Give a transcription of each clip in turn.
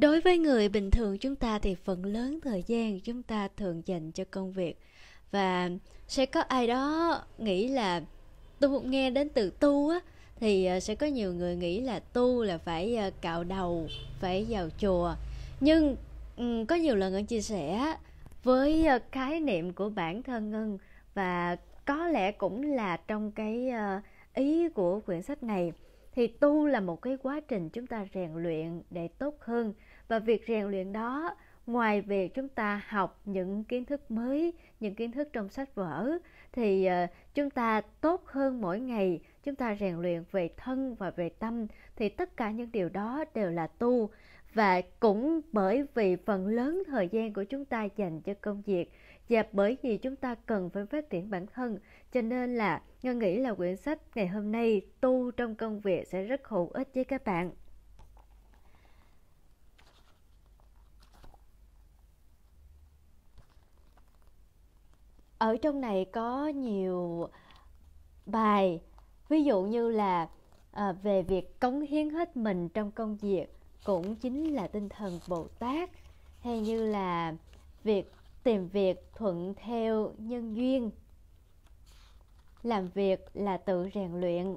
đối với người bình thường chúng ta thì phần lớn thời gian chúng ta thường dành cho công việc và sẽ có ai đó nghĩ là tu nghe đến từ tu á thì ờ, sẽ có nhiều người nghĩ là tu là phải ờ, cạo đầu phải vào chùa nhưng có nhiều lần ngân chia sẻ với ờ, khái niệm của bản thân ngân và có lẽ cũng là trong cái ý của quyển sách này thì tu là một cái quá trình chúng ta rèn luyện để tốt hơn và việc rèn luyện đó ngoài việc chúng ta học những kiến thức mới những kiến thức trong sách vở thì ờ, chúng ta tốt hơn mỗi ngày chúng ta rèn luyện về thân và về tâm thì tất cả những điều đó đều là tu và cũng bởi vì phần lớn thời gian của chúng ta dành cho công việc và bởi vì chúng ta cần phải phát triển bản thân cho nên là ngân nghĩ là quyển sách ngày hôm nay tu trong công việc sẽ rất hữu ích với các bạn ở trong này có nhiều bài ví dụ như là à, về việc cống hiến hết mình trong công việc cũng chính là tinh thần bồ tát hay như là việc tìm việc thuận theo nhân duyên làm việc là tự rèn luyện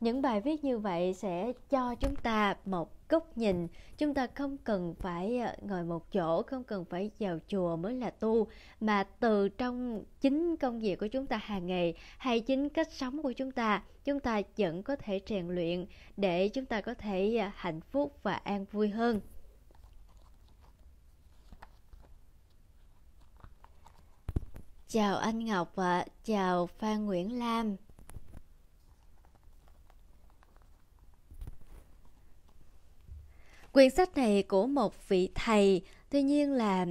những bài viết như vậy sẽ cho chúng ta một góc nhìn chúng ta không cần phải ờ, ngồi một chỗ không cần phải vào chùa mới là tu mà từ trong chính công việc của chúng ta hàng ngày hay chính cách sống của chúng ta chúng ta vẫn có thể rèn luyện để chúng ta có thể ờ, hạnh phúc và an vui hơn chào anh ngọc và chào phan nguyễn lam quyển sách này của một vị thầy tuy nhiên là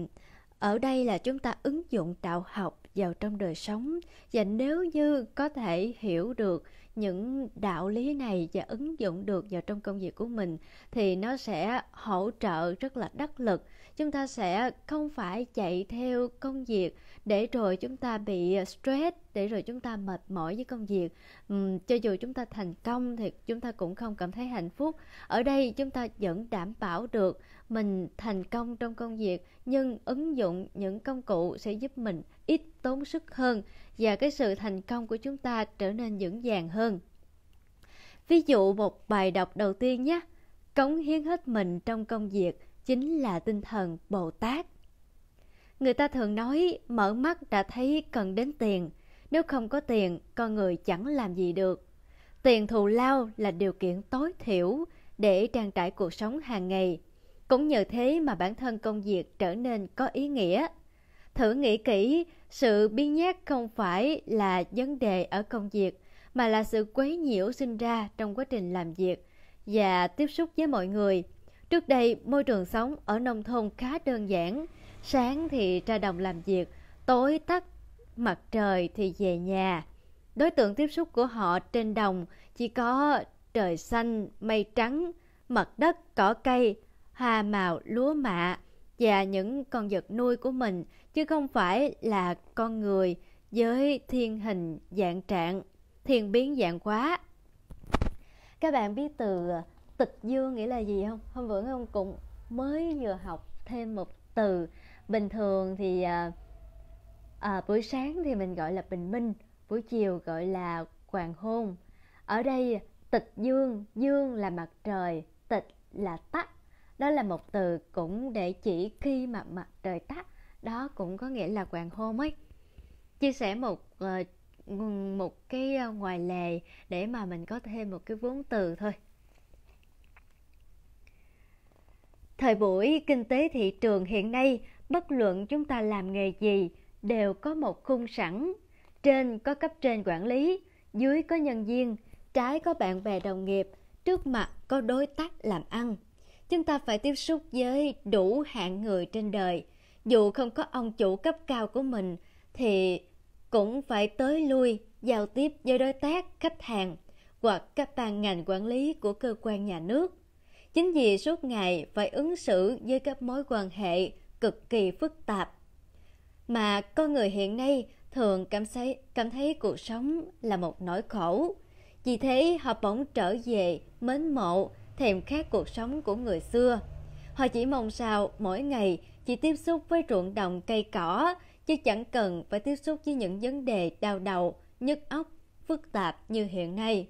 ở đây là chúng ta ứng dụng đạo học vào trong đời sống và nếu như có thể hiểu được những đạo lý này và ứng dụng được vào trong công việc của mình thì nó sẽ hỗ trợ rất là đắc lực chúng ta sẽ không phải chạy theo công việc để rồi chúng ta bị ờ, stress để rồi chúng ta mệt mỏi với công việc uhm, cho dù chúng ta thành công thì chúng ta cũng không cảm thấy hạnh phúc ở đây chúng ta vẫn đảm bảo được mình thành công trong công việc nhưng ứng dụng những công cụ sẽ giúp mình ít tốn sức hơn và cái sự thành công của chúng ta trở nên vững vàng hơn ví dụ một bài đọc đầu tiên nhé cống hiến hết mình trong công việc chính là tinh thần Bồ Tát. Người ta thường nói mở mắt đã thấy cần đến tiền, nếu không có tiền con người chẳng làm gì được. Tiền thù lao là điều kiện tối thiểu để trang trải cuộc sống hàng ngày. Cũng nhờ thế mà bản thân công việc trở nên có ý nghĩa. Thử nghĩ kỹ, sự biên nhát không phải là vấn đề ở công việc, mà là sự quấy nhiễu sinh ra trong quá trình làm việc và tiếp xúc với mọi người – Trước đây, môi trường sống ở nông thôn khá đơn giản. Sáng thì ra đồng làm việc, tối tắt mặt trời thì về nhà. Đối tượng tiếp xúc của họ trên đồng chỉ có trời xanh, mây trắng, mặt đất, cỏ cây, hoa màu, lúa mạ và những con vật nuôi của mình chứ không phải là con người với thiên hình dạng trạng, thiên biến dạng quá. Các bạn biết từ tịch dương nghĩa là gì không hôm bữa ông cũng mới vừa học thêm một từ bình thường thì à, à, buổi sáng thì mình gọi là bình minh buổi chiều gọi là hoàng hôn ở đây tịch dương dương là mặt trời tịch là tắt đó là một từ cũng để chỉ khi mà mặt trời tắt đó cũng có nghĩa là hoàng hôn ấy chia sẻ một uh, một cái ờ, ngoài lề để mà mình có thêm một cái vốn từ thôi Thời buổi kinh tế thị trường hiện nay, bất luận chúng ta làm nghề gì, đều có một khung sẵn. Trên có cấp trên quản lý, dưới có nhân viên, trái có bạn bè đồng nghiệp, trước mặt có đối tác làm ăn. Chúng ta phải tiếp xúc với đủ hạng người trên đời. Dù không có ông chủ cấp cao của mình, thì cũng phải tới lui giao tiếp với đối tác, khách hàng hoặc các ban ngành quản lý của cơ quan nhà nước Chính vì suốt ngày phải ứng xử với các mối quan hệ cực kỳ phức tạp mà con người hiện nay thường cảm thấy cảm thấy cuộc sống là một nỗi khổ. Vì thế họ bỗng trở về mến mộ, thèm khát cuộc sống của người xưa. Họ chỉ mong sao mỗi ngày chỉ tiếp xúc với ruộng đồng cây cỏ, chứ chẳng cần phải tiếp xúc với những vấn đề đau đầu, nhức óc, phức tạp như hiện nay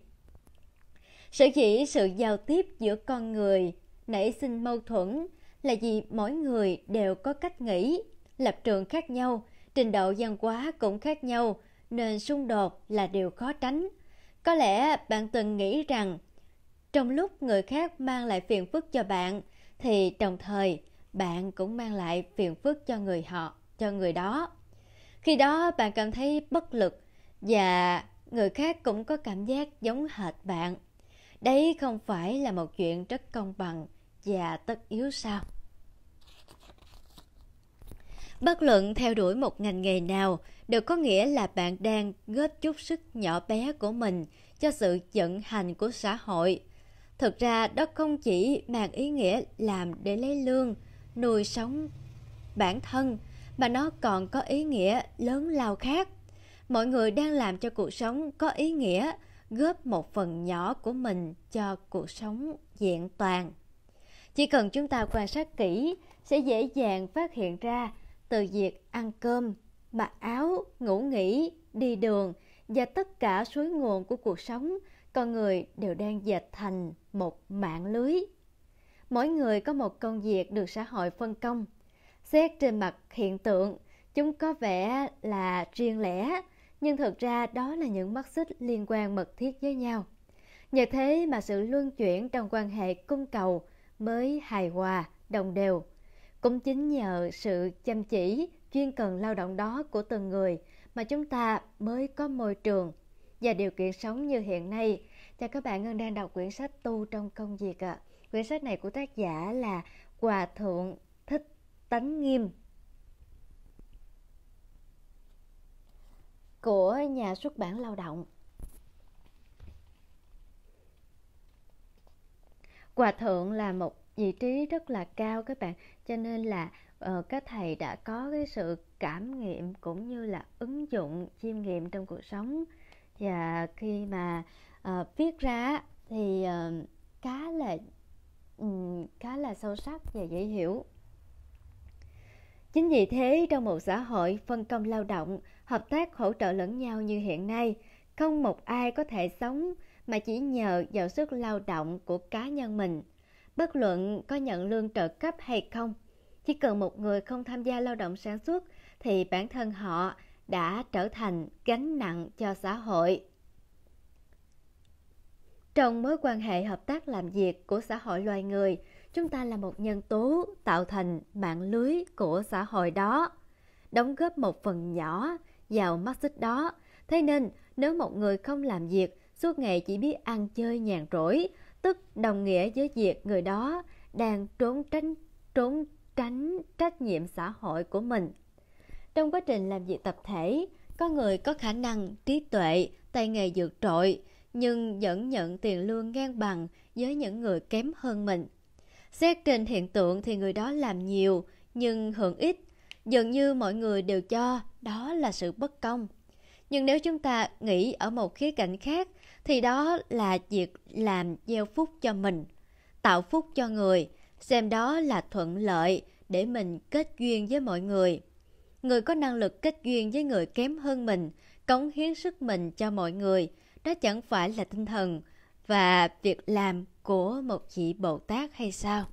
sở dĩ sự giao tiếp giữa con người nảy sinh mâu thuẫn là vì mỗi người đều có cách nghĩ lập trường khác nhau trình độ văn hóa cũng khác nhau nên xung đột là điều khó tránh có lẽ bạn từng nghĩ rằng trong lúc người khác mang lại phiền phức cho bạn thì đồng thời bạn cũng mang lại phiền phức cho người họ cho người đó khi đó bạn cảm thấy bất lực và người khác cũng có cảm giác giống hệt bạn Đấy không phải là một chuyện rất công bằng và tất yếu sao? Bất luận theo đuổi một ngành nghề nào đều có nghĩa là bạn đang góp chút sức nhỏ bé của mình cho sự vận hành của xã hội. Thực ra đó không chỉ mang ý nghĩa làm để lấy lương, nuôi sống bản thân mà nó còn có ý nghĩa lớn lao khác. Mọi người đang làm cho cuộc sống có ý nghĩa góp một phần nhỏ của mình cho cuộc sống diện toàn. Chỉ cần chúng ta quan sát kỹ sẽ dễ dàng phát hiện ra từ việc ăn cơm, mặc áo, ngủ nghỉ, đi đường và tất cả suối nguồn của cuộc sống, con người đều đang dệt thành một mạng lưới. Mỗi người có một công việc được xã hội phân công. Xét trên mặt hiện tượng, chúng có vẻ là riêng lẻ, nhưng thực ra đó là những mắt xích liên quan mật thiết với nhau. Nhờ thế mà sự luân chuyển trong quan hệ cung cầu mới hài hòa, đồng đều. Cũng chính nhờ sự chăm chỉ, chuyên cần lao động đó của từng người mà chúng ta mới có môi trường và điều kiện sống như hiện nay. chào các bạn Ngân đang đọc quyển sách Tu trong công việc ạ. À. Quyển sách này của tác giả là Hòa Thượng Thích Tánh Nghiêm của nhà xuất bản lao động Quà thượng là một vị trí rất là cao các bạn cho nên là uh, các thầy đã có cái sự cảm nghiệm cũng như là ứng dụng chiêm nghiệm trong cuộc sống và khi mà uh, viết ra thì uh, khá là um, khá là sâu sắc và dễ hiểu chính vì thế trong một xã hội phân công lao động hợp tác hỗ trợ lẫn nhau như hiện nay, không một ai có thể sống mà chỉ nhờ vào sức lao động của cá nhân mình. Bất luận có nhận lương trợ cấp hay không, chỉ cần một người không tham gia lao động sản xuất thì bản thân họ đã trở thành gánh nặng cho xã hội. Trong mối quan hệ hợp tác làm việc của xã hội loài người, chúng ta là một nhân tố tạo thành mạng lưới của xã hội đó, đóng góp một phần nhỏ vào mắt xích đó. Thế nên, nếu một người không làm việc, suốt ngày chỉ biết ăn chơi nhàn rỗi, tức đồng nghĩa với việc người đó đang trốn tránh trốn tránh trách nhiệm xã hội của mình. Trong quá trình làm việc tập thể, có người có khả năng trí tuệ, tay nghề vượt trội, nhưng vẫn nhận tiền lương ngang bằng với những người kém hơn mình. Xét trên hiện tượng thì người đó làm nhiều nhưng hưởng ít, dường như mọi người đều cho đó là sự bất công nhưng nếu chúng ta nghĩ ở một khía cạnh khác thì đó là việc làm gieo phúc cho mình tạo phúc cho người xem đó là thuận lợi để mình kết duyên với mọi người người có năng lực kết duyên với người kém hơn mình cống hiến sức mình cho mọi người đó chẳng phải là tinh thần và việc làm của một vị bồ tát hay sao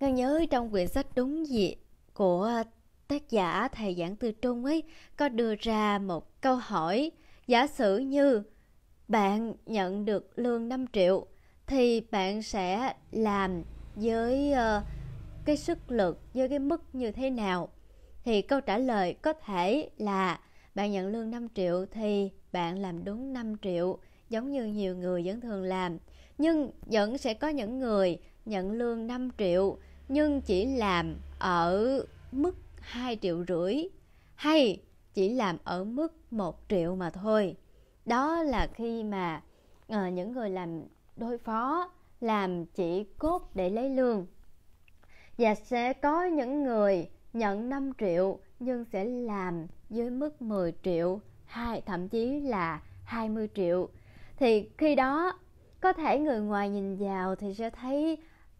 ngân nhớ trong quyển sách đúng gì của ờ, tác giả thầy giảng từ trung ấy có đưa ra một câu hỏi giả sử như bạn nhận được lương 5 triệu thì bạn sẽ làm với uh, cái sức lực với cái mức như thế nào thì câu trả lời có thể là bạn nhận lương 5 triệu thì bạn làm đúng 5 triệu giống như nhiều người vẫn thường làm nhưng vẫn sẽ có những người nhận lương 5 triệu nhưng chỉ làm ở mức 2 triệu rưỡi hay chỉ làm ở mức 1 triệu mà thôi đó là khi mà uh, những người làm đối phó làm chỉ cốt để lấy lương và sẽ có những người nhận 5 triệu nhưng sẽ làm dưới mức 10 triệu hay thậm chí là 20 triệu thì khi đó có thể người ngoài nhìn vào thì sẽ thấy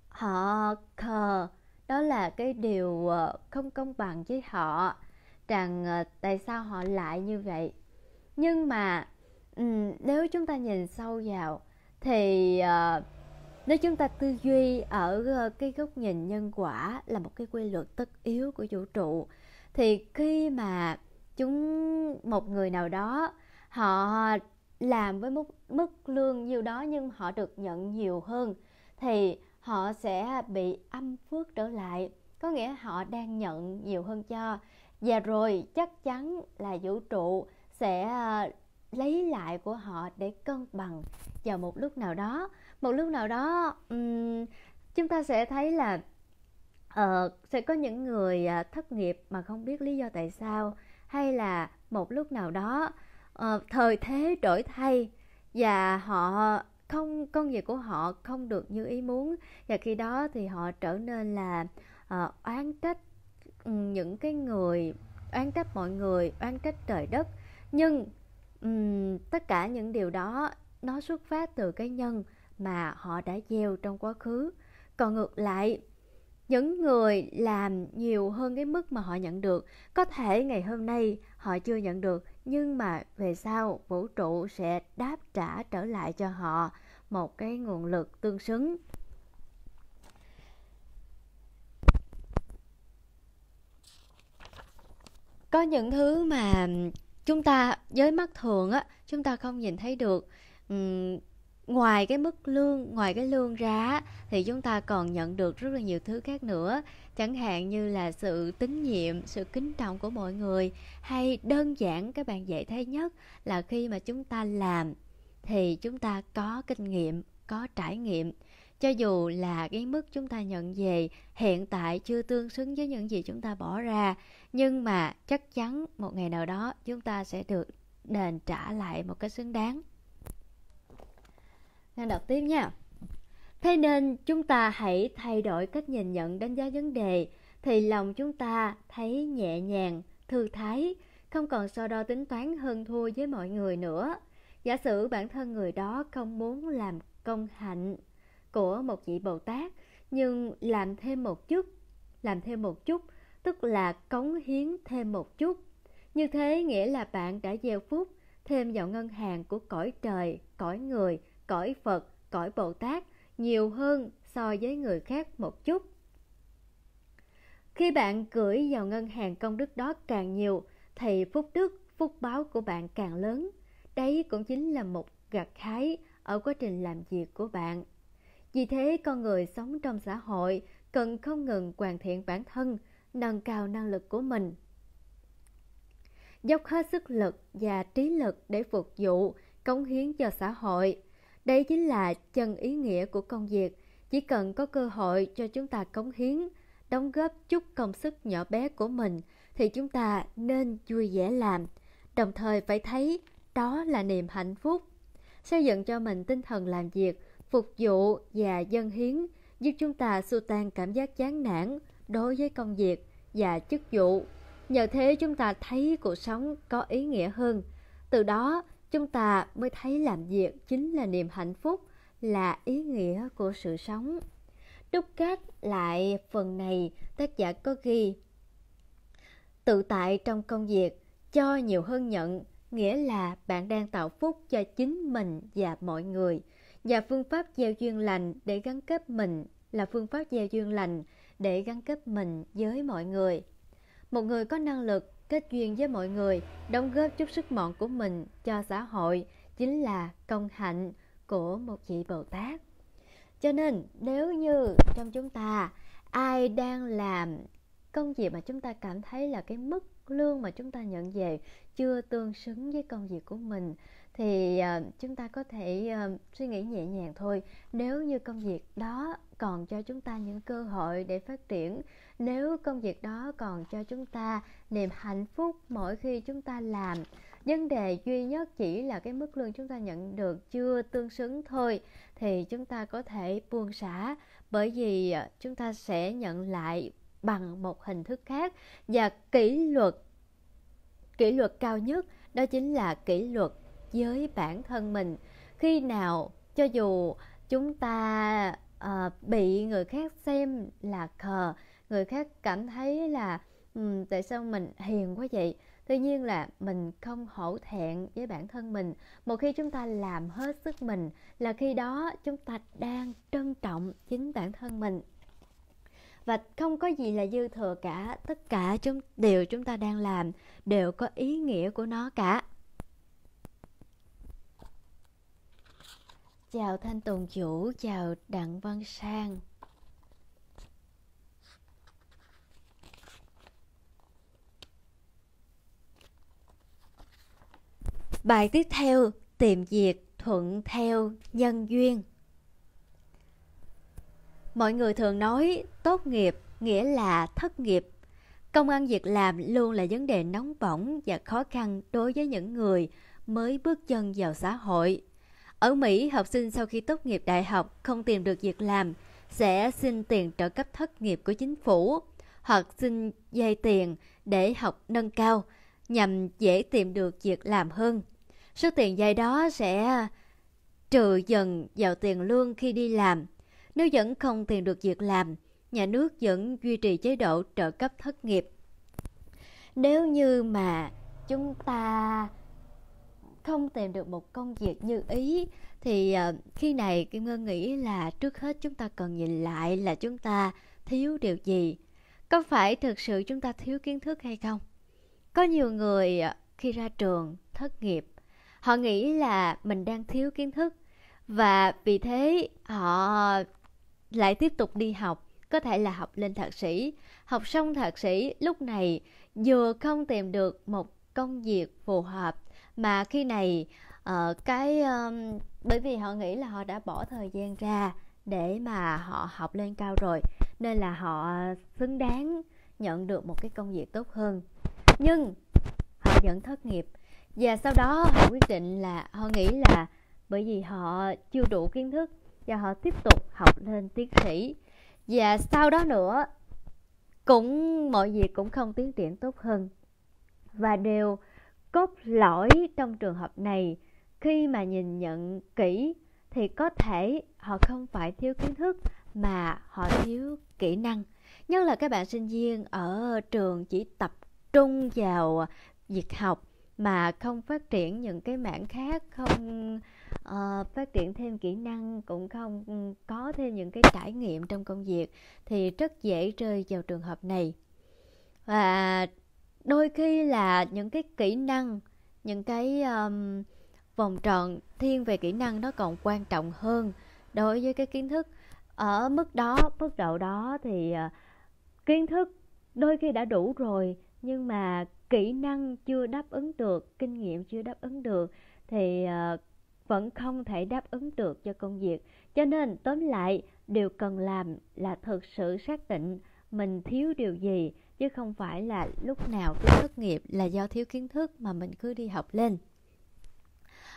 họ khờ đó là cái điều ờ, không công bằng với họ rằng ờ, tại sao họ lại như vậy nhưng mà nếu chúng ta nhìn sâu vào thì ờ, nếu chúng ta tư duy ở cái góc nhìn nhân quả là một cái quy luật tất yếu của vũ trụ thì khi mà chúng một người nào đó họ làm với mức mức lương nhiêu đó nhưng họ được nhận nhiều hơn thì họ sẽ bị âm phước trở lại có nghĩa họ đang nhận nhiều hơn cho và rồi chắc chắn là vũ trụ sẽ à, lấy lại của họ để cân bằng vào một lúc nào đó một lúc nào đó um, chúng ta sẽ thấy là uh, sẽ có những người uh, thất nghiệp mà không biết lý do tại sao hay là một lúc nào đó uh, thời thế đổi thay và họ không công việc của họ không được như ý muốn và khi đó thì họ trở nên là uh, oán trách ừ, những cái người oán trách mọi người oán trách trời đất nhưng um, tất cả những điều đó nó xuất phát từ cái nhân mà họ đã gieo trong quá khứ còn ngược lại những người làm nhiều hơn cái mức mà họ nhận được có thể ngày hôm nay họ chưa nhận được nhưng mà về sau vũ trụ sẽ đáp trả trở lại cho họ một cái nguồn lực tương xứng có những thứ mà chúng ta với mắt thường á chúng ta không nhìn thấy được ngoài cái mức lương ngoài cái lương ra thì chúng ta còn nhận được rất là nhiều thứ khác nữa chẳng hạn như là sự tín nhiệm sự kính trọng của mọi người hay đơn giản các bạn dễ thấy nhất là khi mà chúng ta làm thì chúng ta có kinh nghiệm có trải nghiệm cho dù là cái mức chúng ta nhận về hiện tại chưa tương xứng với những gì chúng ta bỏ ra nhưng mà chắc chắn một ngày nào đó chúng ta sẽ được đền trả lại một cái xứng đáng nên đọc tiếp nha. Thế nên chúng ta hãy thay đổi cách nhìn nhận đánh giá vấn đề thì lòng chúng ta thấy nhẹ nhàng, thư thái, không còn so đo tính toán hơn thua với mọi người nữa. Giả sử bản thân người đó không muốn làm công hạnh của một vị Bồ Tát nhưng làm thêm một chút, làm thêm một chút tức là cống hiến thêm một chút. Như thế nghĩa là bạn đã gieo phúc thêm vào ngân hàng của cõi trời, cõi người cõi Phật, cõi Bồ Tát nhiều hơn so với người khác một chút. Khi bạn gửi vào ngân hàng công đức đó càng nhiều thì phúc đức, phúc báo của bạn càng lớn. Đấy cũng chính là một gặt hái ở quá trình làm việc của bạn. Vì thế con người sống trong xã hội cần không ngừng hoàn thiện bản thân, nâng cao năng lực của mình. Dốc hết sức lực và trí lực để phục vụ, cống hiến cho xã hội – đây chính là chân ý nghĩa của công việc. Chỉ cần có cơ hội cho chúng ta cống hiến, đóng góp chút công sức nhỏ bé của mình thì chúng ta nên vui vẻ làm, đồng thời phải thấy đó là niềm hạnh phúc. Xây dựng cho mình tinh thần làm việc, phục vụ và dân hiến giúp chúng ta xua tan cảm giác chán nản đối với công việc và chức vụ. Nhờ thế chúng ta thấy cuộc sống có ý nghĩa hơn. Từ đó chúng ta mới thấy làm việc chính là niềm hạnh phúc là ý nghĩa của sự sống đúc kết lại phần này tác giả có ghi tự tại trong công việc cho nhiều hơn nhận nghĩa là bạn đang tạo phúc cho chính mình và mọi người và phương pháp gieo duyên lành để gắn kết mình là phương pháp gieo duyên lành để gắn kết mình với mọi người một người có năng lực kết duyên với mọi người, đóng góp chút sức mọn của mình cho xã hội chính là công hạnh của một vị Bồ Tát. Cho nên nếu như trong chúng ta ai đang làm công việc mà chúng ta cảm thấy là cái mức lương mà chúng ta nhận về chưa tương xứng với công việc của mình thì ờ, chúng ta có thể ờ, suy nghĩ nhẹ nhàng thôi nếu như công việc đó còn cho chúng ta những cơ hội để phát triển nếu công việc đó còn cho chúng ta niềm hạnh phúc mỗi khi chúng ta làm vấn đề duy nhất chỉ là cái mức lương chúng ta nhận được chưa tương xứng thôi thì chúng ta có thể buông xả bởi vì ờ, chúng ta sẽ nhận lại bằng một hình thức khác và kỷ luật kỷ luật cao nhất đó chính là kỷ luật với bản thân mình khi nào cho dù chúng ta uh, bị người khác xem là khờ người khác cảm thấy là um, tại sao mình hiền quá vậy tuy nhiên là mình không hổ thẹn với bản thân mình một khi chúng ta làm hết sức mình là khi đó chúng ta đang trân trọng chính bản thân mình và không có gì là dư thừa cả tất cả chúng đều chúng ta đang làm đều có ý nghĩa của nó cả Chào Thanh Tùng Chủ, chào Đặng Văn Sang Bài tiếp theo Tìm việc thuận theo nhân duyên Mọi người thường nói tốt nghiệp nghĩa là thất nghiệp Công ăn việc làm luôn là vấn đề nóng bỏng và khó khăn đối với những người mới bước chân vào xã hội ở Mỹ, học sinh sau khi tốt nghiệp đại học không tìm được việc làm sẽ xin tiền trợ cấp thất nghiệp của chính phủ hoặc xin dây tiền để học nâng cao nhằm dễ tìm được việc làm hơn. Số tiền dây đó sẽ trừ dần vào tiền lương khi đi làm. Nếu vẫn không tìm được việc làm, nhà nước vẫn duy trì chế độ trợ cấp thất nghiệp. Nếu như mà chúng ta không tìm được một công việc như ý thì ờ, khi này kim ngân nghĩ là trước hết chúng ta cần nhìn lại là chúng ta thiếu điều gì có phải thực sự chúng ta thiếu kiến thức hay không có nhiều người ờ, khi ra trường thất nghiệp họ nghĩ là mình đang thiếu kiến thức và vì thế họ lại tiếp tục đi học có thể là học lên thạc sĩ học xong thạc sĩ lúc này vừa không tìm được một công việc phù hợp mà khi này uh, cái um, bởi vì họ nghĩ là họ đã bỏ thời gian ra để mà họ học lên cao rồi nên là họ xứng đáng nhận được một cái công việc tốt hơn nhưng họ vẫn thất nghiệp và sau đó họ quyết định là họ nghĩ là bởi vì họ chưa đủ kiến thức và họ tiếp tục học lên tiến sĩ và sau đó nữa cũng mọi việc cũng không tiến triển tốt hơn và đều cốt lõi trong trường hợp này khi mà nhìn nhận kỹ thì có thể họ không phải thiếu kiến thức mà họ thiếu kỹ năng nhất là các bạn sinh viên ở trường chỉ tập trung vào việc học mà không phát triển những cái mảng khác không uh, phát triển thêm kỹ năng cũng không có thêm những cái trải nghiệm trong công việc thì rất dễ rơi vào trường hợp này và đôi khi là những cái kỹ năng những cái um, vòng tròn thiên về kỹ năng nó còn quan trọng hơn đối với cái kiến thức ở mức đó mức độ đó thì uh, kiến thức đôi khi đã đủ rồi nhưng mà kỹ năng chưa đáp ứng được kinh nghiệm chưa đáp ứng được thì uh, vẫn không thể đáp ứng được cho công việc cho nên tóm lại điều cần làm là thực sự xác định mình thiếu điều gì chứ không phải là lúc nào cứ thất nghiệp là do thiếu kiến thức mà mình cứ đi học lên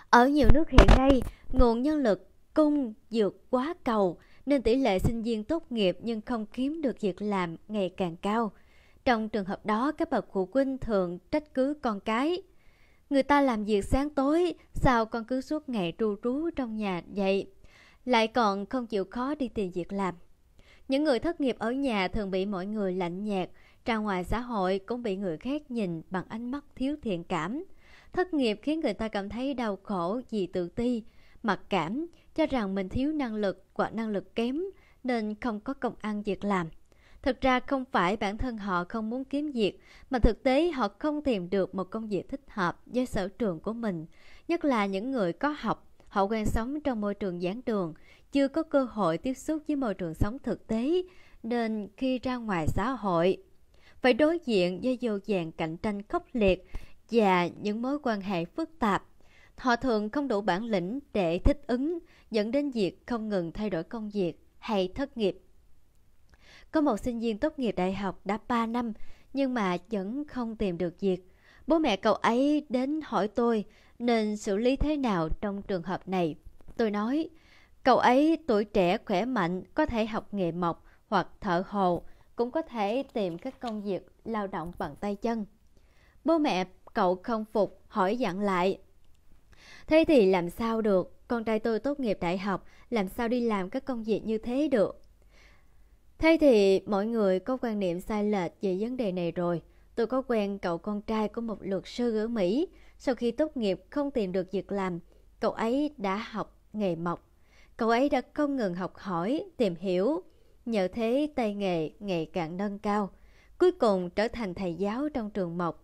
ở nhiều nước hiện nay nguồn nhân lực cung vượt quá cầu nên tỷ lệ sinh viên tốt nghiệp nhưng không kiếm được việc làm ngày càng cao trong trường hợp đó các bậc phụ huynh thường trách cứ con cái người ta làm việc sáng tối sao con cứ suốt ngày tru trú trong nhà vậy lại còn không chịu khó đi tìm việc làm những người thất nghiệp ở nhà thường bị mọi người lạnh nhạt ra ngoài xã hội cũng bị người khác nhìn bằng ánh mắt thiếu thiện cảm. Thất nghiệp khiến người ta cảm thấy đau khổ vì tự ti, mặc cảm, cho rằng mình thiếu năng lực hoặc năng lực kém nên không có công ăn việc làm. Thực ra không phải bản thân họ không muốn kiếm việc, mà thực tế họ không tìm được một công việc thích hợp với sở trường của mình, nhất là những người có học họ quen sống trong môi trường giảng đường, chưa có cơ hội tiếp xúc với môi trường sống thực tế, nên khi ra ngoài xã hội phải đối diện với vô vàng cạnh tranh khốc liệt và những mối quan hệ phức tạp. Họ thường không đủ bản lĩnh để thích ứng, dẫn đến việc không ngừng thay đổi công việc hay thất nghiệp. Có một sinh viên tốt nghiệp đại học đã 3 năm nhưng mà vẫn không tìm được việc. Bố mẹ cậu ấy đến hỏi tôi nên xử lý thế nào trong trường hợp này. Tôi nói, cậu ấy tuổi trẻ khỏe mạnh, có thể học nghề mộc hoặc thợ hồ, cũng có thể tìm các công việc lao động bằng tay chân. Bố mẹ cậu không phục hỏi dặn lại. Thế thì làm sao được, con trai tôi tốt nghiệp đại học, làm sao đi làm các công việc như thế được? Thế thì mọi người có quan niệm sai lệch về vấn đề này rồi. Tôi có quen cậu con trai của một luật sư ở Mỹ. Sau khi tốt nghiệp không tìm được việc làm, cậu ấy đã học nghề mộc. Cậu ấy đã không ngừng học hỏi, tìm hiểu, Nhờ thế tay nghề ngày càng nâng cao, cuối cùng trở thành thầy giáo trong trường mộc,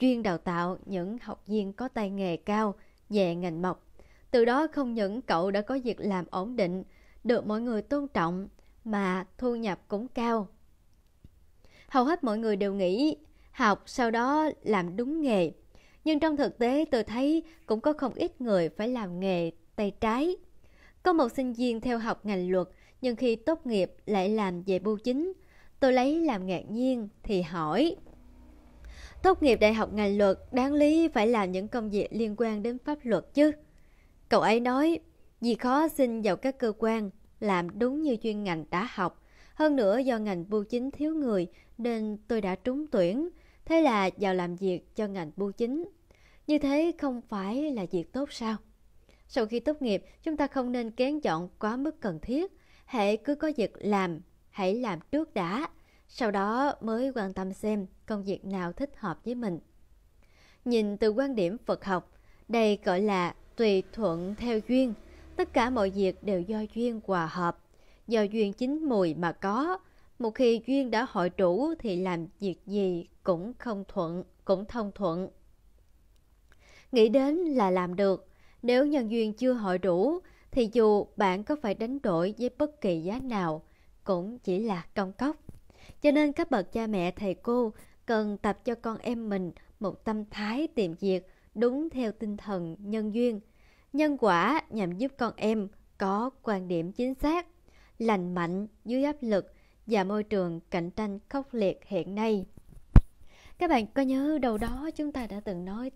chuyên đào tạo những học viên có tay nghề cao về ngành mộc. Từ đó không những cậu đã có việc làm ổn định, được mọi người tôn trọng mà thu nhập cũng cao. Hầu hết mọi người đều nghĩ học sau đó làm đúng nghề, nhưng trong thực tế tôi thấy cũng có không ít người phải làm nghề tay trái. Có một sinh viên theo học ngành luật nhưng khi tốt nghiệp lại làm về bưu chính. Tôi lấy làm ngạc nhiên thì hỏi. Tốt nghiệp đại học ngành luật đáng lý phải làm những công việc liên quan đến pháp luật chứ. Cậu ấy nói, vì khó xin vào các cơ quan, làm đúng như chuyên ngành đã học. Hơn nữa do ngành bưu chính thiếu người nên tôi đã trúng tuyển, thế là vào làm việc cho ngành bưu chính. Như thế không phải là việc tốt sao? Sau khi tốt nghiệp, chúng ta không nên kén chọn quá mức cần thiết hãy cứ có việc làm, hãy làm trước đã, sau đó mới quan tâm xem công việc nào thích hợp với mình. Nhìn từ quan điểm Phật học, đây gọi là tùy thuận theo duyên, tất cả mọi việc đều do duyên hòa hợp, do duyên chính mùi mà có. Một khi duyên đã hội đủ thì làm việc gì cũng không thuận, cũng thông thuận. Nghĩ đến là làm được, nếu nhân duyên chưa hội đủ thì dù bạn có phải đánh đổi với bất kỳ giá nào cũng chỉ là công cốc. Cho nên các bậc cha mẹ thầy cô cần tập cho con em mình một tâm thái tìm việc đúng theo tinh thần nhân duyên, nhân quả nhằm giúp con em có quan điểm chính xác, lành mạnh dưới áp lực và môi trường cạnh tranh khốc liệt hiện nay. Các bạn có nhớ đâu đó chúng ta đã từng nói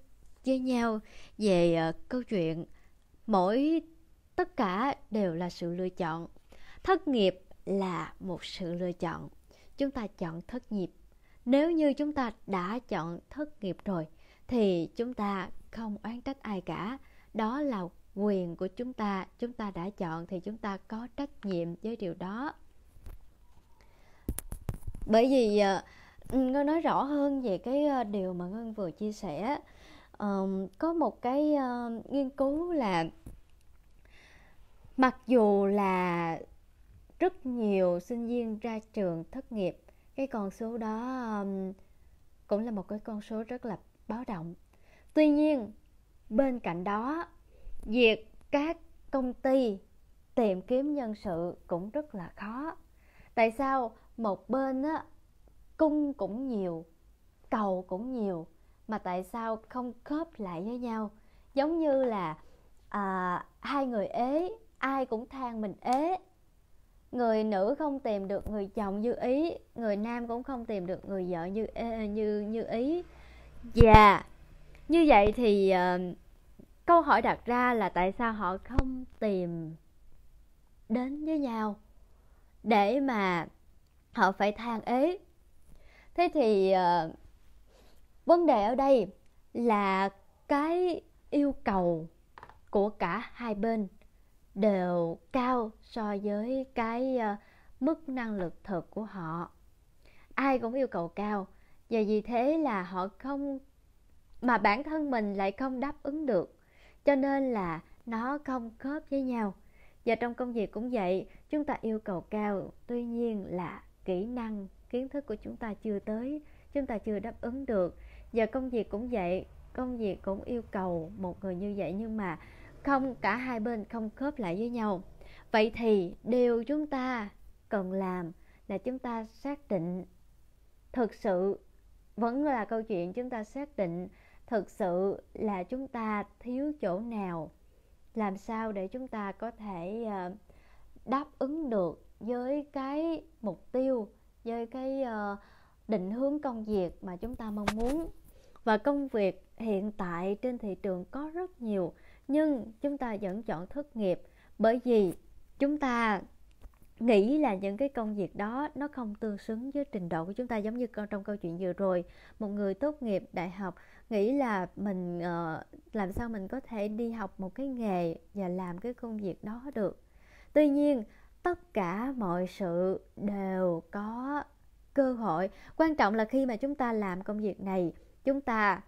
với nhau về uh, câu chuyện mỗi tất cả đều là sự lựa chọn thất nghiệp là một sự lựa chọn chúng ta chọn thất nghiệp nếu như chúng ta đã chọn thất nghiệp rồi thì chúng ta không oán trách ai cả đó là quyền của chúng ta chúng ta đã chọn thì chúng ta có trách nhiệm với điều đó bởi vì ờ, ngân nói rõ hơn về cái ờ, điều mà ngân vừa chia sẻ có một cái ờ, nghiên cứu là mặc dù là rất nhiều sinh viên ra trường thất nghiệp cái con số đó um, cũng là một cái con số rất là báo động tuy nhiên bên cạnh đó việc các công ty tìm kiếm nhân sự cũng rất là khó tại sao một bên á cung cũng nhiều cầu cũng nhiều mà tại sao không khớp lại với nhau giống như là à, hai người ế ai cũng than mình ế người nữ không tìm được người chồng như ý người nam cũng không tìm được người vợ như như như ý và dạ. yeah. như vậy thì uh, câu hỏi đặt ra là tại sao họ không tìm đến với nhau để mà họ phải than ế thế thì uh, vấn đề ở đây là cái yêu cầu của cả hai bên đều cao so với cái ờ, mức năng lực thực của họ ai cũng yêu cầu cao và vì thế là họ không mà bản thân mình lại không đáp ứng được cho nên là nó không khớp với nhau và trong công việc cũng vậy chúng ta yêu cầu cao tuy nhiên là kỹ năng kiến thức của chúng ta chưa tới chúng ta chưa đáp ứng được và công việc cũng vậy công việc cũng yêu cầu một người như vậy nhưng mà không cả hai bên không khớp lại với nhau vậy thì điều chúng ta cần làm là chúng ta xác định thực sự vẫn là câu chuyện chúng ta xác định thực sự là chúng ta thiếu chỗ nào làm sao để chúng ta có thể ờ, đáp ứng được với cái mục tiêu với cái ờ, định hướng công việc mà chúng ta mong muốn và công việc hiện tại trên thị trường có rất nhiều nhưng chúng ta vẫn chọn thất nghiệp bởi vì chúng ta nghĩ là những cái công việc đó nó không tương xứng với trình độ của chúng ta giống như con trong câu chuyện vừa rồi một người tốt nghiệp đại học nghĩ là mình uh, làm sao mình có thể đi học một cái nghề và làm cái công việc đó được tuy nhiên tất cả mọi sự đều có cơ hội quan trọng là khi mà chúng ta làm công việc này chúng ta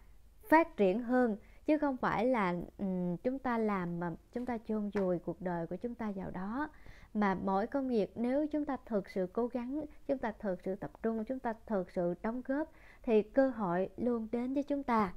phát triển hơn chứ không phải là um, chúng ta làm mà chúng ta chôn vùi cuộc đời của chúng ta vào đó mà mỗi công việc nếu chúng ta thực sự cố gắng chúng ta thực sự tập trung chúng ta thực sự đóng góp thì cơ hội luôn đến với chúng ta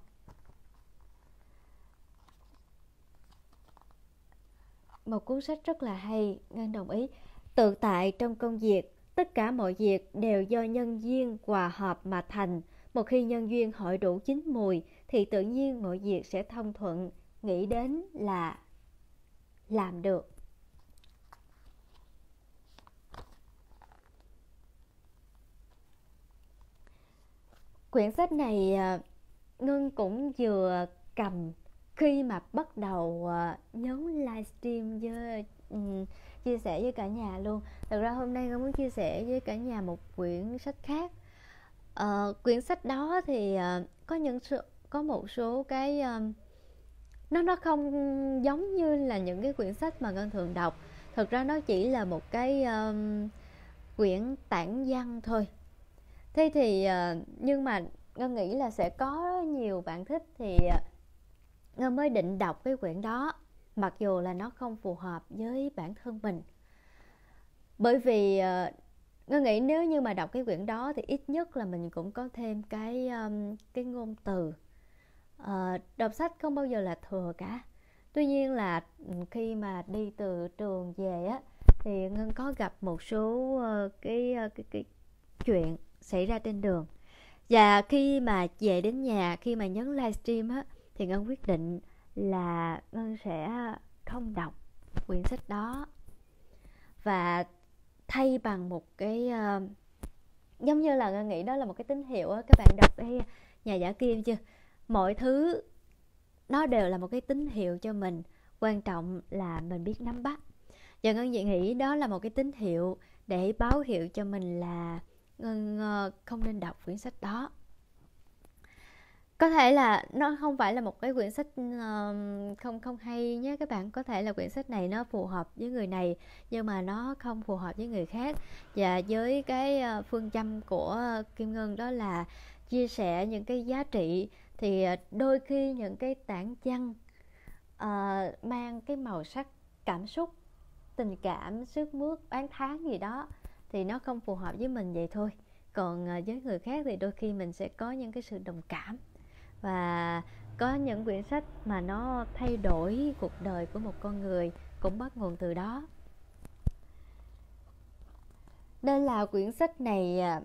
một cuốn sách rất là hay ngân đồng ý tự tại trong công việc tất cả mọi việc đều do nhân duyên hòa hợp mà thành một khi nhân duyên hội đủ chín mùi thì tự nhiên mọi việc sẽ thông thuận, nghĩ đến là làm được. Quyển sách này à, Ngân cũng vừa cầm khi mà bắt đầu à, nhấn livestream với chia sẻ với cả nhà luôn. Thật ra hôm nay Ngân muốn chia sẻ với cả nhà một quyển sách khác uh, quyển sách đó thì uh, có những số, có một số cái um, nó nó không giống như là những cái quyển sách mà ngân thường đọc thực ra nó chỉ là một cái um, quyển tản văn thôi thế thì uh, nhưng mà ngân nghĩ là sẽ có nhiều bạn thích thì ngân mới định đọc cái quyển đó mặc dù là nó không phù hợp với bản thân mình bởi vì uh, ngân nghĩ nếu như mà đọc cái quyển đó thì ít nhất là mình cũng có thêm cái um, cái ngôn từ uh, đọc sách không bao giờ là thừa cả tuy nhiên là ừ, khi mà đi từ trường về á thì ngân có gặp một số uh, cái, uh, cái cái chuyện xảy ra trên đường và khi mà về đến nhà khi mà nhấn livestream á thì ngân quyết định là ngân sẽ không đọc quyển sách đó và thay bằng một cái uh, giống như là ngân nghĩ đó là một cái tín hiệu á các bạn đọc cái nhà giả kim chưa mọi thứ nó đều là một cái tín hiệu cho mình quan trọng là mình biết nắm bắt và ngân nghĩ đó là một cái tín hiệu để báo hiệu cho mình là ngân ừ, ờ, không nên đọc quyển sách đó có thể là nó không phải là một cái quyển sách không không hay nhé các bạn có thể là quyển sách này nó phù hợp với người này nhưng mà nó không phù hợp với người khác và với cái ờ, phương châm của kim ngân đó là chia sẻ những cái giá trị thì ờ, đôi khi những cái tảng chăn uh, mang cái màu sắc cảm xúc tình cảm sức mướt bán tháng gì đó thì nó không phù hợp với mình vậy thôi còn với người khác thì đôi khi mình sẽ có những cái sự đồng cảm và có những quyển sách mà nó thay đổi cuộc đời của một con người cũng bắt nguồn từ đó nên là quyển sách này à,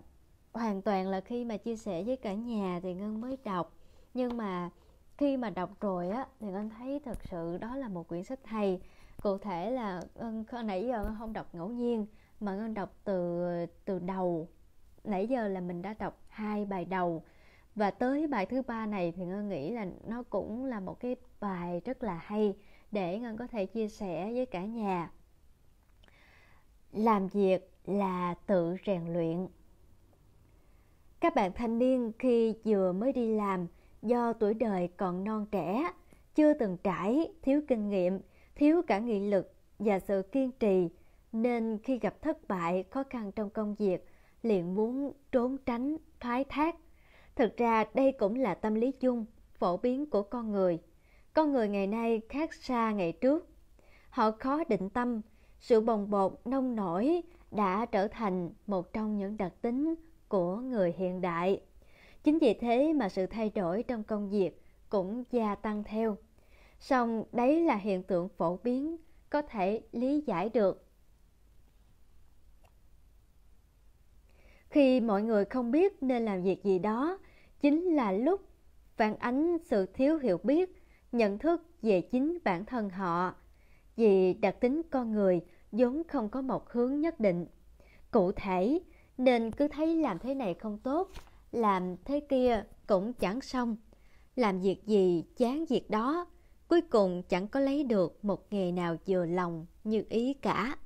hoàn toàn là khi mà chia sẻ với cả nhà thì ngân mới đọc nhưng mà khi mà đọc rồi á thì ngân thấy thật sự đó là một quyển sách hay cụ thể là ngân nãy giờ ngân không đọc ngẫu nhiên mà ngân đọc từ từ đầu nãy giờ là mình đã đọc hai bài đầu và tới bài thứ ba này thì ngân nghĩ là nó cũng là một cái bài rất là hay để ngân có thể chia sẻ với cả nhà làm việc là tự rèn luyện các bạn thanh niên khi vừa mới đi làm do tuổi đời còn non trẻ chưa từng trải thiếu kinh nghiệm thiếu cả nghị lực và sự kiên trì nên khi gặp thất bại khó khăn trong công việc liền muốn trốn tránh thoái thác Thực ra đây cũng là tâm lý chung, phổ biến của con người. Con người ngày nay khác xa ngày trước. Họ khó định tâm, sự bồng bột, nông nổi đã trở thành một trong những đặc tính của người hiện đại. Chính vì thế mà sự thay đổi trong công việc cũng gia tăng theo. Song đấy là hiện tượng phổ biến, có thể lý giải được. Khi mọi người không biết nên làm việc gì đó chính là lúc phản ánh sự thiếu hiểu biết, nhận thức về chính bản thân họ. Vì đặc tính con người vốn không có một hướng nhất định. Cụ thể, nên cứ thấy làm thế này không tốt, làm thế kia cũng chẳng xong. Làm việc gì chán việc đó, cuối cùng chẳng có lấy được một nghề nào vừa lòng như ý cả.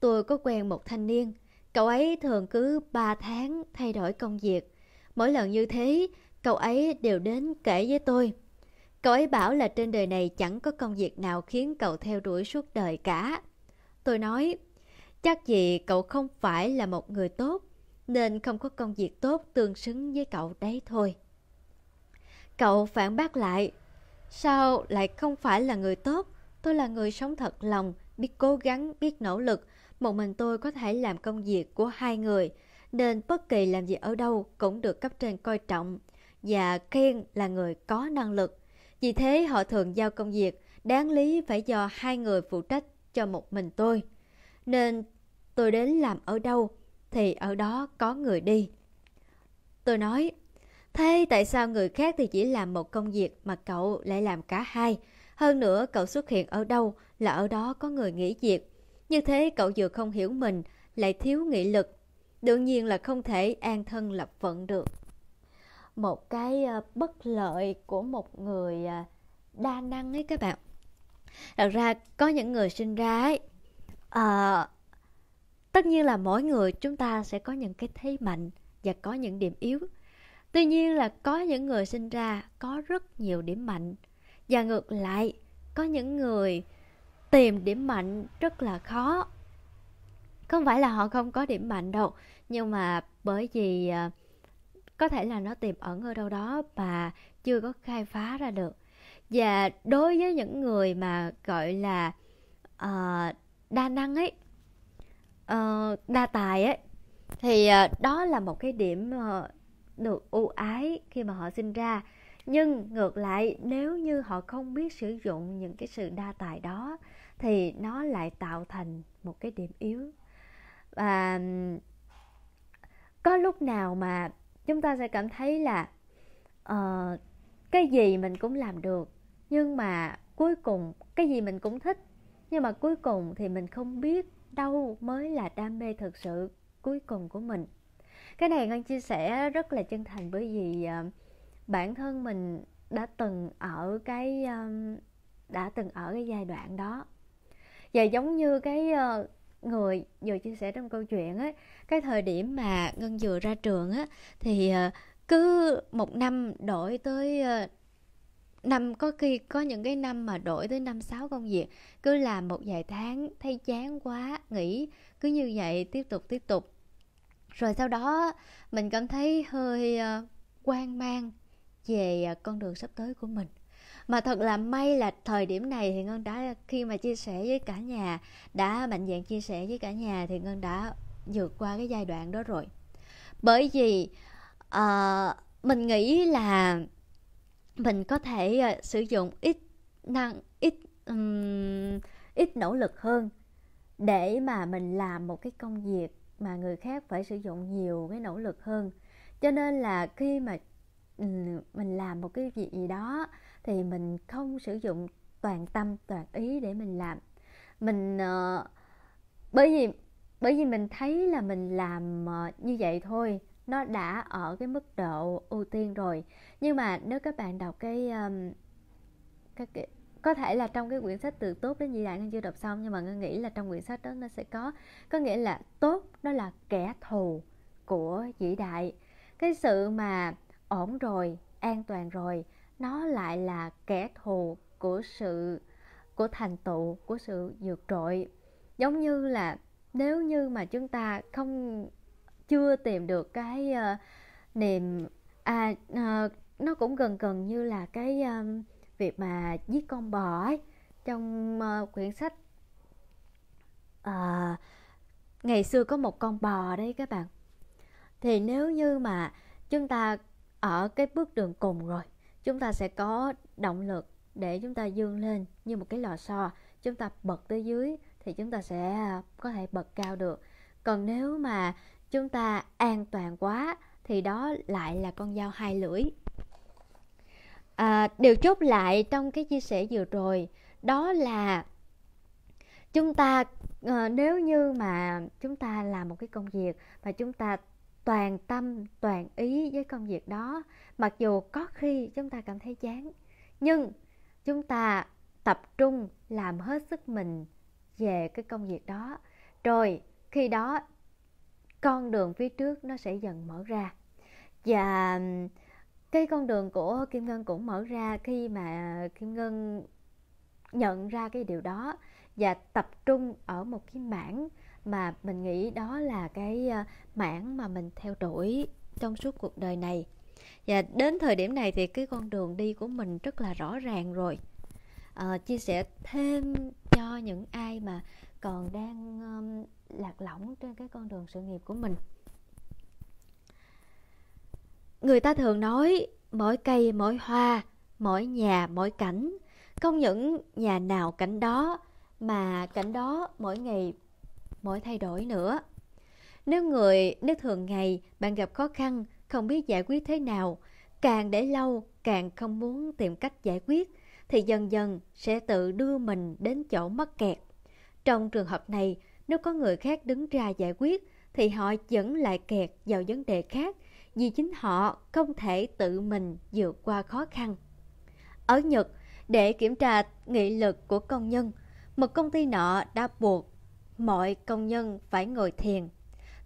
Tôi có quen một thanh niên, cậu ấy thường cứ 3 tháng thay đổi công việc, Mỗi lần như thế, cậu ấy đều đến kể với tôi. Cậu ấy bảo là trên đời này chẳng có công việc nào khiến cậu theo đuổi suốt đời cả. Tôi nói, chắc gì cậu không phải là một người tốt, nên không có công việc tốt tương xứng với cậu đấy thôi. Cậu phản bác lại, sao lại không phải là người tốt? Tôi là người sống thật lòng, biết cố gắng, biết nỗ lực. Một mình tôi có thể làm công việc của hai người – nên bất kỳ làm việc ở đâu cũng được cấp trên coi trọng và khen là người có năng lực. Vì thế họ thường giao công việc đáng lý phải do hai người phụ trách cho một mình tôi. Nên tôi đến làm ở đâu thì ở đó có người đi. Tôi nói, thế tại sao người khác thì chỉ làm một công việc mà cậu lại làm cả hai? Hơn nữa cậu xuất hiện ở đâu là ở đó có người nghỉ việc. Như thế cậu vừa không hiểu mình lại thiếu nghị lực đương nhiên là không thể an thân lập phận được một cái ờ, bất lợi của một người ờ, đa năng ấy các bạn thật ra có những người sinh ra ấy à, tất nhiên là mỗi người chúng ta sẽ có những cái thế mạnh và có những điểm yếu tuy nhiên là có những người sinh ra có rất nhiều điểm mạnh và ngược lại có những người tìm điểm mạnh rất là khó không phải là họ không có điểm mạnh đâu nhưng mà bởi vì ờ, có thể là nó tiềm ẩn ở đâu đó mà chưa có khai phá ra được và đối với những người mà gọi là uh, đa năng ấy uh, đa tài ấy thì uh, đó là một cái điểm uh, được ưu ái khi mà họ sinh ra nhưng ngược lại nếu như họ không biết sử dụng những cái sự đa tài đó thì nó lại tạo thành một cái điểm yếu và có lúc nào mà chúng ta sẽ cảm thấy là uh, cái gì mình cũng làm được nhưng mà cuối cùng cái gì mình cũng thích nhưng mà cuối cùng thì mình không biết đâu mới là đam mê thực sự cuối cùng của mình cái này ngân chia sẻ rất là chân thành bởi vì uh, bản thân mình đã từng ở cái um, đã từng ở cái giai đoạn đó và giống như cái uh, người vừa chia sẻ trong câu chuyện ấy cái thời điểm mà ngân vừa ra trường á thì ờ, cứ một năm đổi tới ờ, năm có khi có những cái năm mà đổi tới năm sáu công việc cứ làm một vài tháng thấy chán quá nghỉ cứ như vậy tiếp tục tiếp tục rồi sau đó mình cảm thấy hơi quan ờ, mang về con đường sắp tới của mình mà thật là may là thời điểm này thì ngân đã khi mà chia sẻ với cả nhà đã mạnh dạn chia sẻ với cả nhà thì ngân đã vượt qua cái giai đoạn đó rồi bởi vì uh, mình nghĩ là mình có thể uh, sử dụng ít năng ít um, ít nỗ lực hơn để mà mình làm một cái công việc mà người khác phải sử dụng nhiều cái nỗ lực hơn cho nên là khi mà mình làm một cái việc gì đó thì mình không sử dụng toàn tâm toàn ý để mình làm mình uh, bởi vì bởi vì mình thấy là mình làm uh, như vậy thôi nó đã ở cái mức độ ưu tiên rồi nhưng mà nếu các bạn đọc cái um, các cái, có thể là trong cái quyển sách từ tốt đến vĩ đại ngân chưa đọc xong nhưng mà ngân nghĩ là trong quyển sách đó nó sẽ có có nghĩa là tốt nó là kẻ thù của vĩ đại cái sự mà ổn rồi an toàn rồi nó lại là kẻ thù của sự của thành tựu của sự vượt trội giống như là nếu như mà chúng ta không chưa tìm được cái uh, niềm à uh, nó cũng gần gần như là cái um, việc mà giết con bò ấy trong uh, quyển sách uh, ngày xưa có một con bò đấy các bạn thì nếu như mà chúng ta ở cái bước đường cùng rồi chúng ta sẽ có động lực để chúng ta dương lên như một cái lò xo chúng ta bật tới dưới thì chúng ta sẽ à, có thể bật cao được còn nếu mà chúng ta an toàn quá thì đó lại là con dao hai lưỡi à, điều chốt lại trong cái chia sẻ vừa rồi đó là chúng ta ờ, nếu như mà chúng ta làm một cái công việc mà chúng ta toàn tâm toàn ý với công việc đó mặc dù có khi chúng ta cảm thấy chán nhưng chúng ta tập trung làm hết sức mình về cái công việc đó rồi khi đó con đường phía trước nó sẽ dần mở ra và cái con đường của kim ngân cũng mở ra khi mà kim ngân nhận ra cái điều đó và tập trung ở một cái mảng mà mình nghĩ đó là cái ờ, mảng mà mình theo đuổi trong suốt cuộc đời này và đến thời điểm này thì cái con đường đi của mình rất là rõ ràng rồi à, chia sẻ thêm cho những ai mà còn đang um, lạc lõng trên cái con đường sự nghiệp của mình người ta thường nói mỗi cây mỗi hoa mỗi nhà mỗi cảnh không những nhà nào cảnh đó mà cảnh đó mỗi ngày mỗi thay đổi nữa. Nếu người, nếu thường ngày bạn gặp khó khăn, không biết giải quyết thế nào, càng để lâu càng không muốn tìm cách giải quyết thì dần dần sẽ tự đưa mình đến chỗ mắc kẹt. Trong trường hợp này, nếu có người khác đứng ra giải quyết thì họ vẫn lại kẹt vào vấn đề khác vì chính họ không thể tự mình vượt qua khó khăn. Ở Nhật, để kiểm tra nghị lực của công nhân, một công ty nọ đã buộc mọi công nhân phải ngồi thiền.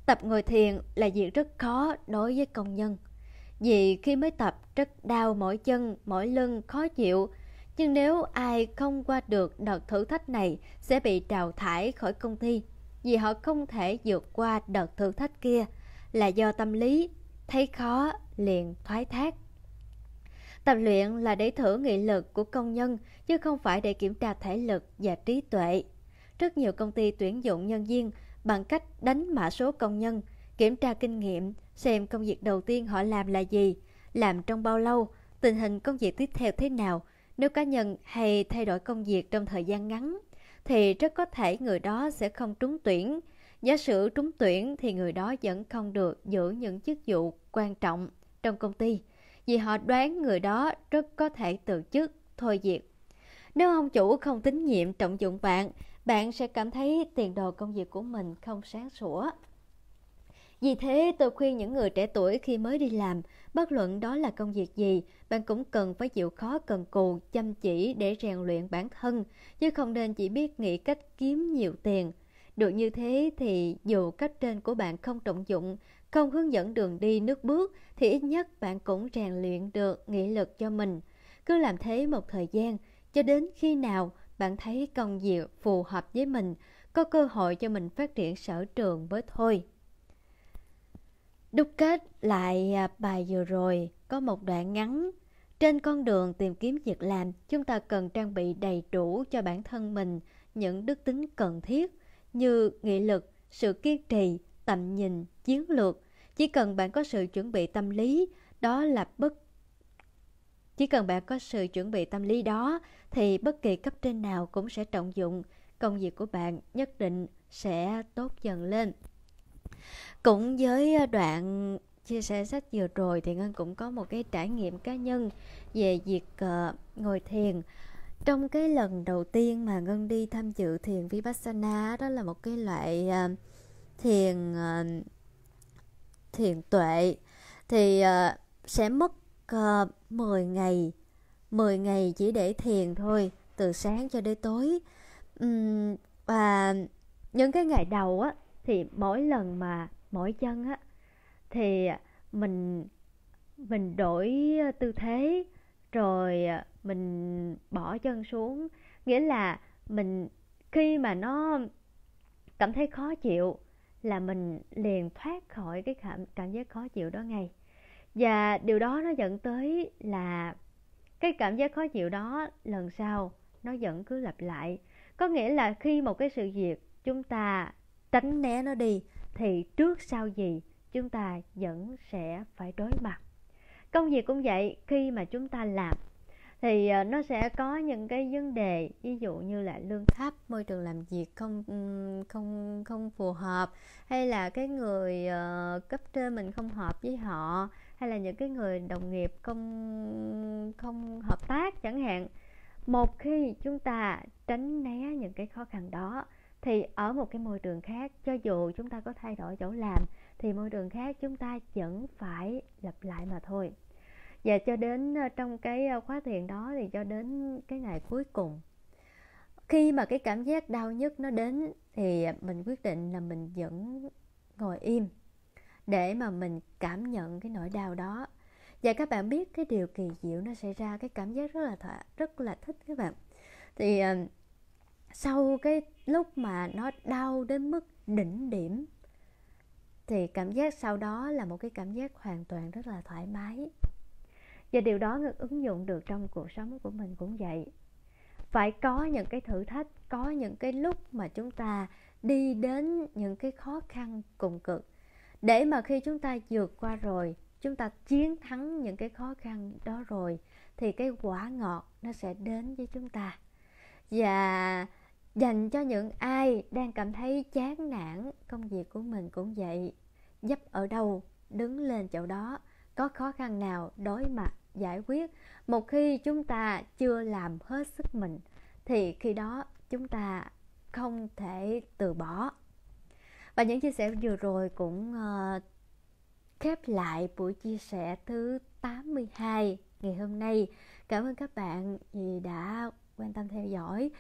Tập ngồi thiền là việc rất khó đối với công nhân. Vì khi mới tập rất đau mỗi chân, mỗi lưng, khó chịu. Nhưng nếu ai không qua được đợt thử thách này sẽ bị đào thải khỏi công ty vì họ không thể vượt qua đợt thử thách kia là do tâm lý thấy khó liền thoái thác. Tập luyện là để thử nghị lực của công nhân chứ không phải để kiểm tra thể lực và trí tuệ rất nhiều công ty tuyển dụng nhân viên bằng cách đánh mã số công nhân, kiểm tra kinh nghiệm, xem công việc đầu tiên họ làm là gì, làm trong bao lâu, tình hình công việc tiếp theo thế nào. Nếu cá nhân hay thay đổi công việc trong thời gian ngắn, thì rất có thể người đó sẽ không trúng tuyển. Giả sử trúng tuyển thì người đó vẫn không được giữ những chức vụ quan trọng trong công ty, vì họ đoán người đó rất có thể từ chức, thôi việc. Nếu ông chủ không tín nhiệm trọng dụng bạn bạn sẽ cảm thấy tiền đồ công việc của mình không sáng sủa. Vì thế tôi khuyên những người trẻ tuổi khi mới đi làm, bất luận đó là công việc gì, bạn cũng cần phải chịu khó cần cù, chăm chỉ để rèn luyện bản thân, chứ không nên chỉ biết nghĩ cách kiếm nhiều tiền. Được như thế thì dù cách trên của bạn không trọng dụng, không hướng dẫn đường đi nước bước thì ít nhất bạn cũng rèn luyện được nghị lực cho mình. Cứ làm thế một thời gian, cho đến khi nào bạn thấy công việc phù hợp với mình, có cơ hội cho mình phát triển sở trường mới thôi. Đúc kết lại à, bài vừa rồi, có một đoạn ngắn. Trên con đường tìm kiếm việc làm, chúng ta cần trang bị đầy đủ cho bản thân mình những đức tính cần thiết như nghị lực, sự kiên trì, tầm nhìn, chiến lược. Chỉ cần bạn có sự chuẩn bị tâm lý, đó là bất chỉ cần bạn có sự chuẩn bị tâm lý đó thì bất kỳ cấp trên nào cũng sẽ trọng dụng, công việc của bạn nhất định sẽ tốt dần lên. Cũng với đoạn chia sẻ sách vừa rồi thì Ngân cũng có một cái trải nghiệm cá nhân về việc uh, ngồi thiền. Trong cái lần đầu tiên mà Ngân đi tham dự thiền Vipassana đó là một cái loại uh, thiền uh, thiền tuệ thì uh, sẽ mất uh, 10 ngày 10 ngày chỉ để thiền thôi Từ sáng cho đến tối uhm, Và những cái ngày đầu á Thì mỗi lần mà mỗi chân á Thì mình mình đổi tư thế Rồi mình bỏ chân xuống Nghĩa là mình khi mà nó cảm thấy khó chịu là mình liền thoát khỏi cái cảm cảm giác khó chịu đó ngay và điều đó nó dẫn tới là cái cảm giác khó chịu đó lần sau nó vẫn cứ lặp lại có nghĩa là khi một cái sự việc chúng ta tránh né nó đi thì trước sau gì chúng ta vẫn sẽ phải đối mặt công việc cũng vậy khi mà chúng ta làm thì ờ, nó sẽ có những cái vấn đề ví dụ như là lương thấp môi trường làm việc không không không phù hợp hay là cái người uh, cấp trên mình không hợp với họ hay là những cái người đồng nghiệp không không hợp tác chẳng hạn một khi chúng ta tránh né những cái khó khăn đó thì ở một cái môi trường khác cho dù chúng ta có thay đổi chỗ làm thì môi trường khác chúng ta vẫn phải lặp lại mà thôi và cho đến ờ, trong cái ờ, khóa thiền đó thì cho đến cái ngày cuối cùng khi mà cái cảm giác đau nhất nó đến thì mình quyết định là mình vẫn ngồi im để mà mình cảm nhận cái nỗi đau đó và các bạn biết cái điều kỳ diệu nó xảy ra cái cảm giác rất là thỏa, rất là thích các bạn thì ờ, sau cái lúc mà nó đau đến mức đỉnh điểm thì cảm giác sau đó là một cái cảm giác hoàn toàn rất là thoải mái và điều đó ứng dụng được trong cuộc sống của mình cũng vậy phải có những cái thử thách có những cái lúc mà chúng ta đi đến những cái khó khăn cùng cực để mà khi chúng ta vượt qua rồi chúng ta chiến thắng những cái khó khăn đó rồi thì cái quả ngọt nó sẽ đến với chúng ta và dành cho những ai đang cảm thấy chán nản công việc của mình cũng vậy dấp ở đâu đứng lên chỗ đó có khó khăn nào đối mặt giải quyết một khi chúng ta chưa làm hết sức mình thì khi đó chúng ta không thể từ bỏ và những chia sẻ vừa rồi cũng uh, khép lại buổi chia sẻ thứ 82 ngày hôm nay cảm ơn các bạn vì đã quan tâm theo dõi